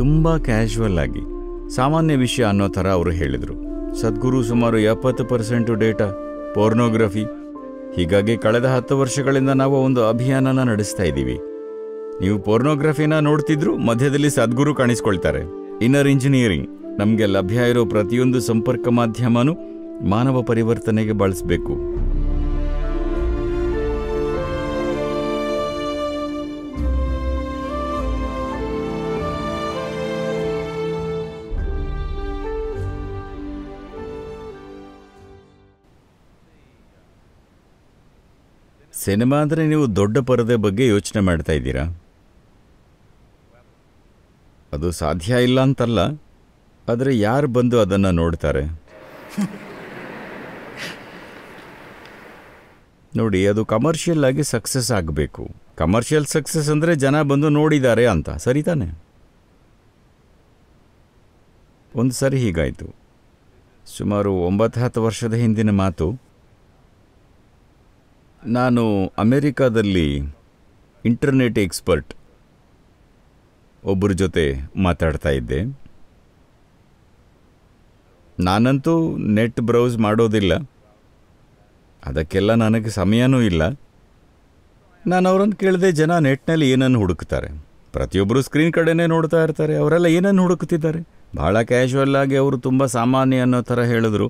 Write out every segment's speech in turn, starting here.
ತುಂಬ ಕ್ಯಾಶುವಲ್ ಆಗಿ ಸಾಮಾನ್ಯ ವಿಷಯ ಅನ್ನೋ ಥರ ಅವರು ಹೇಳಿದರು ಸದ್ಗುರು ಸುಮಾರು ಎಪ್ಪತ್ತು ಪರ್ಸೆಂಟು ಡೇಟಾ ಪೋರ್ನೋಗ್ರಫಿ ಹೀಗಾಗಿ ಕಳೆದ ಹತ್ತು ವರ್ಷಗಳಿಂದ ನಾವು ಒಂದು ಅಭಿಯಾನನ ನಡೆಸ್ತಾ ಇದ್ದೀವಿ ನೀವು ಪೋರ್ನೋಗ್ರಫಿನ ನೋಡ್ತಿದ್ರು ಮಧ್ಯದಲ್ಲಿ ಸದ್ಗುರು ಕಾಣಿಸ್ಕೊಳ್ತಾರೆ ಇನ್ನರ್ ಇಂಜಿನಿಯರಿಂಗ್ ನಮಗೆ ಲಭ್ಯ ಇರೋ ಪ್ರತಿಯೊಂದು ಸಂಪರ್ಕ ಮಾಧ್ಯಮನೂ ಮಾನವ ಪರಿವರ್ತನೆಗೆ ಬಳಸಬೇಕು ಸಿನಿಮಾ ಅಂದರೆ ನೀವು ದೊಡ್ಡ ಪರದೆ ಬಗ್ಗೆ ಯೋಚನೆ ಮಾಡ್ತಾ ಇದ್ದೀರಾ ಅದು ಸಾಧ್ಯ ಇಲ್ಲ ಅಂತಲ್ಲ ಆದರೆ ಯಾರು ಬಂದು ಅದನ್ನು ನೋಡ್ತಾರೆ ನೋಡಿ ಅದು ಕಮರ್ಷಿಯಲ್ ಆಗಿ ಸಕ್ಸಸ್ ಆಗಬೇಕು ಕಮರ್ಷಿಯಲ್ ಸಕ್ಸಸ್ ಅಂದರೆ ಜನ ಬಂದು ನೋಡಿದ್ದಾರೆ ಅಂತ ಸರಿ ತಾನೆ ಒಂದು ಸರಿ ಹೀಗಾಯಿತು ಸುಮಾರು ಒಂಬತ್ತು ಹತ್ತು ವರ್ಷದ ಹಿಂದಿನ ಮಾತು ನಾನು ಅಮೇರಿಕಾದಲ್ಲಿ ಇಂಟರ್ನೆಟ್ ಎಕ್ಸ್ಪರ್ಟ್ ಒಬ್ಬರ ಜೊತೆ ಮಾತಾಡ್ತಾ ಇದ್ದೆ ನಾನಂತೂ ನೆಟ್ ಬ್ರೌಸ್ ಮಾಡೋದಿಲ್ಲ ಅದಕ್ಕೆಲ್ಲ ನನಗೆ ಸಮಯನೂ ಇಲ್ಲ ನಾನು ಅವರನ್ನು ಕೇಳಿದೆ ಜನ ನೆಟ್ನಲ್ಲಿ ಏನನ್ನು ಹುಡುಕ್ತಾರೆ ಪ್ರತಿಯೊಬ್ಬರು ಸ್ಕ್ರೀನ್ ಕಡೆಯೇ ನೋಡ್ತಾ ಇರ್ತಾರೆ ಅವರೆಲ್ಲ ಏನನ್ನು ಹುಡುಕ್ತಿದ್ದಾರೆ ಭಾಳ ಕ್ಯಾಶುವಲ್ ಆಗಿ ಅವರು ತುಂಬ ಸಾಮಾನ್ಯ ಅನ್ನೋ ಥರ ಹೇಳಿದ್ರು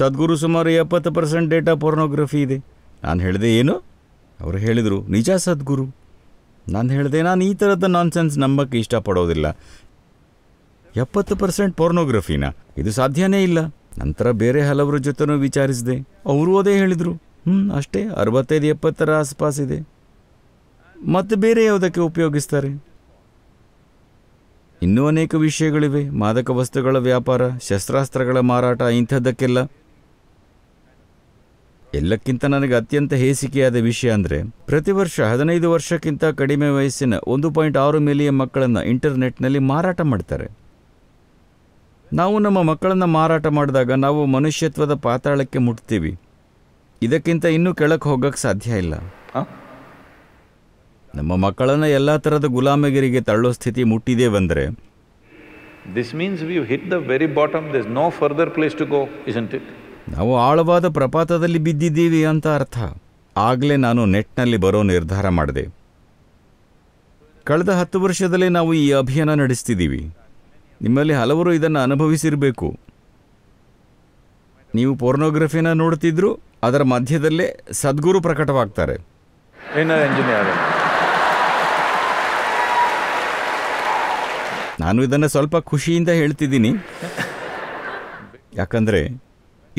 ಸದ್ಗುರು ಸುಮಾರು ಎಪ್ಪತ್ತು ಪರ್ಸೆಂಟ್ ಡೇಟಾ ಪೋರ್ನೋಗ್ರಫಿ ಇದೆ ನಾನು ಹೇಳಿದೆ ಏನು ಅವರು ಹೇಳಿದರು ನಿಜ ಸದ್ಗುರು ನಾನು ಹೇಳಿದೆ ನಾನು ಈ ಥರದ ನಾನ್ಸೆನ್ಸ್ ನಂಬಕ್ಕೆ ಇಷ್ಟಪಡೋದಿಲ್ಲ ಎಪ್ಪತ್ತು ಪರ್ಸೆಂಟ್ ಪೋರ್ನೋಗ್ರಫಿನ ಇದು ಸಾಧ್ಯನೇ ಇಲ್ಲ ನಂತರ ಬೇರೆ ಹಲವರ ಜೊತೆನೂ ವಿಚಾರಿಸಿದೆ ಅವರು ಅದೇ ಹೇಳಿದರು ಹ್ಞೂ ಅಷ್ಟೇ ಅರವತ್ತೈದು ಎಪ್ಪತ್ತರ ಇದೆ ಮತ್ತು ಬೇರೆ ಯಾವುದಕ್ಕೆ ಉಪಯೋಗಿಸ್ತಾರೆ ಇನ್ನೂ ಅನೇಕ ವಿಷಯಗಳಿವೆ ಮಾದಕ ವಸ್ತುಗಳ ವ್ಯಾಪಾರ ಶಸ್ತ್ರಾಸ್ತ್ರಗಳ ಮಾರಾಟ ಇಂಥದ್ದಕ್ಕೆಲ್ಲ ಎಲ್ಲಕ್ಕಿಂತ ನನಗೆ ಅತ್ಯಂತ ಹೇಸಿಕೆಯಾದ ವಿಷಯ ಅಂದರೆ ಪ್ರತಿ ವರ್ಷ ಹದಿನೈದು ವರ್ಷಕ್ಕಿಂತ ಕಡಿಮೆ ವಯಸ್ಸಿನ ಒಂದು ಪಾಯಿಂಟ್ ಆರು ಮಿಲಿಯನ್ ಮಕ್ಕಳನ್ನು ಇಂಟರ್ನೆಟ್ನಲ್ಲಿ ಮಾರಾಟ ಮಾಡ್ತಾರೆ ನಾವು ನಮ್ಮ ಮಕ್ಕಳನ್ನು ಮಾರಾಟ ಮಾಡಿದಾಗ ನಾವು ಮನುಷ್ಯತ್ವದ ಪಾತಾಳಕ್ಕೆ ಮುಟ್ತೀವಿ ಇದಕ್ಕಿಂತ ಇನ್ನೂ ಕೆಳಕ್ಕೆ ಹೋಗಕ್ಕೆ ಸಾಧ್ಯ ಇಲ್ಲ ನಮ್ಮ ಮಕ್ಕಳನ್ನು ಎಲ್ಲ ಥರದ ಗುಲಾಮಗಿರಿಗೆ ತಳ್ಳೋ ಸ್ಥಿತಿ ಮುಟ್ಟಿದೆ ಬಂದರೆ this means we hit the very bottom this no further place to go it ನಾವು ಆಳವಾದ ಪ್ರಪಾತದಲ್ಲಿ ಬಿದ್ದಿದ್ದೀವಿ ಅಂತ ಅರ್ಥ ಆಗಲೇ ನಾನು ನೆಟ್ನಲ್ಲಿ ಬರೋ ನಿರ್ಧಾರ ಮಾಡಿದೆ ಕಳೆದ ಹತ್ತು ವರ್ಷದಲ್ಲಿ ನಾವು ಈ ಅಭಿಯಾನ ನಡೆಸ್ತಿದ್ದೀವಿ ನಿಮ್ಮಲ್ಲಿ ಹಲವರು ಇದನ್ನು ಅನುಭವಿಸಿರಬೇಕು ನೀವು ಪೋರ್ನೋಗ್ರಫಿನ ನೋಡ್ತಿದ್ರು ಅದರ ಮಧ್ಯದಲ್ಲೇ ಸದ್ಗುರು ಪ್ರಕಟವಾಗ್ತಾರೆ ನಾನು ಇದನ್ನು ಸ್ವಲ್ಪ ಖುಷಿಯಿಂದ ಹೇಳ್ತಿದ್ದೀನಿ ಯಾಕಂದರೆ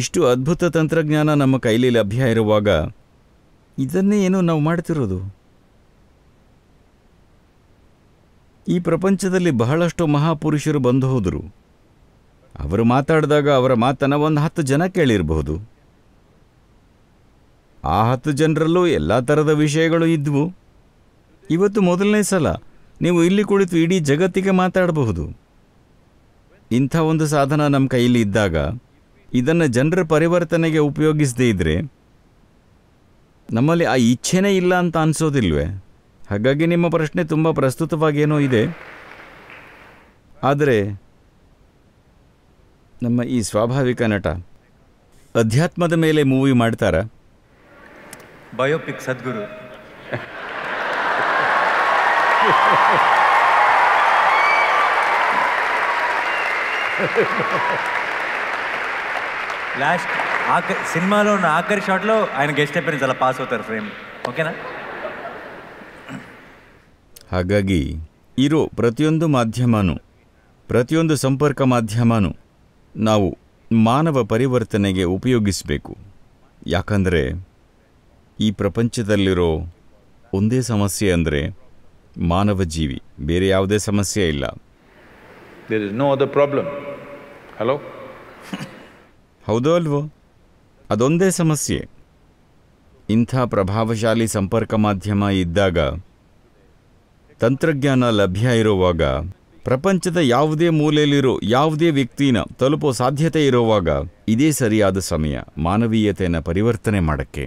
ಇಷ್ಟು ಅದ್ಭುತ ತಂತ್ರಜ್ಞಾನ ನಮ್ಮ ಕೈಲಿ ಲಭ್ಯ ಇರುವಾಗ ಇದನ್ನೇ ಏನು ನಾವು ಮಾಡ್ತಿರೋದು ಈ ಪ್ರಪಂಚದಲ್ಲಿ ಬಹಳಷ್ಟು ಮಹಾಪುರುಷರು ಬಂದು ಹೋದರು ಅವರು ಮಾತಾಡಿದಾಗ ಅವರ ಮಾತನ್ನು ಒಂದು ಹತ್ತು ಜನ ಕೇಳಿರಬಹುದು ಆ ಹತ್ತು ಜನರಲ್ಲೂ ಎಲ್ಲ ಥರದ ವಿಷಯಗಳು ಇದ್ವು ಇವತ್ತು ಮೊದಲನೇ ಸಲ ನೀವು ಇಲ್ಲಿ ಕುಳಿತು ಇಡೀ ಜಗತ್ತಿಗೆ ಮಾತಾಡಬಹುದು ಇಂಥ ಒಂದು ಸಾಧನ ನಮ್ಮ ಕೈಯಲ್ಲಿ ಇದ್ದಾಗ ಇದನ್ನು ಜನರ ಪರಿವರ್ತನೆಗೆ ಉಪಯೋಗಿಸದೇ ಇದ್ದರೆ ನಮ್ಮಲ್ಲಿ ಆ ಇಚ್ಛೆನೇ ಇಲ್ಲ ಅಂತ ಅನಿಸೋದಿಲ್ವೇ ಹಾಗಾಗಿ ನಿಮ್ಮ ಪ್ರಶ್ನೆ ತುಂಬ ಪ್ರಸ್ತುತವಾಗೇನೋ ಇದೆ ಆದರೆ ನಮ್ಮ ಈ ಸ್ವಾಭಾವಿಕ ನಟ ಅಧ್ಯಾತ್ಮದ ಮೇಲೆ ಮೂವಿ ಮಾಡ್ತಾರಾ ಬಯೋಪಿಕ್ ಸದ್ಗುರು లాస్ట్ ఆఖరి సినిమాలో ఉన్న ఆఖరి షాట్లో ఆయన గెస్ట్ అపీరెన్స్ అలా పాస్ అవుతారు ఫ్రేమ్ ఓకేనా ಹಾಗಾಗಿ ಇರೋ ಪ್ರತಿಯೊಂದು ಮಾಧ್ಯಮನೂ ಪ್ರತಿಯೊಂದು ಸಂಪರ್ಕ ಮಾಧ್ಯಮನೂ ನಾವು ಮಾನವ ಪರಿವರ್ತನೆಗೆ ಉಪಯೋಗಿಸಬೇಕು ಯಾಕಂದರೆ ಈ ಪ್ರಪಂಚದಲ್ಲಿರೋ ಒಂದೇ ಸಮಸ್ಯೆ ಅಂದರೆ ಮಾನವ ಜೀವಿ ಬೇರೆ ಯಾವುದೇ ಸಮಸ್ಯೆ ಇಲ್ಲ there is no other problem hello ಹೌದೋ ಅಲ್ವೋ ಅದೊಂದೇ ಸಮಸ್ಯೆ ಇಂಥ ಪ್ರಭಾವಶಾಲಿ ಸಂಪರ್ಕ ಮಾಧ್ಯಮ ಇದ್ದಾಗ ತಂತ್ರಜ್ಞಾನ ಲಭ್ಯ ಇರುವಾಗ ಪ್ರಪಂಚದ ಯಾವುದೇ ಮೂಲೆಯಲ್ಲಿರೋ ಯಾವುದೇ ವ್ಯಕ್ತಿನ ತಲುಪೋ ಸಾಧ್ಯತೆ ಇರುವಾಗ ಇದೇ ಸರಿಯಾದ ಸಮಯ ಮಾನವೀಯತೆಯನ್ನು ಪರಿವರ್ತನೆ ಮಾಡೋಕ್ಕೆ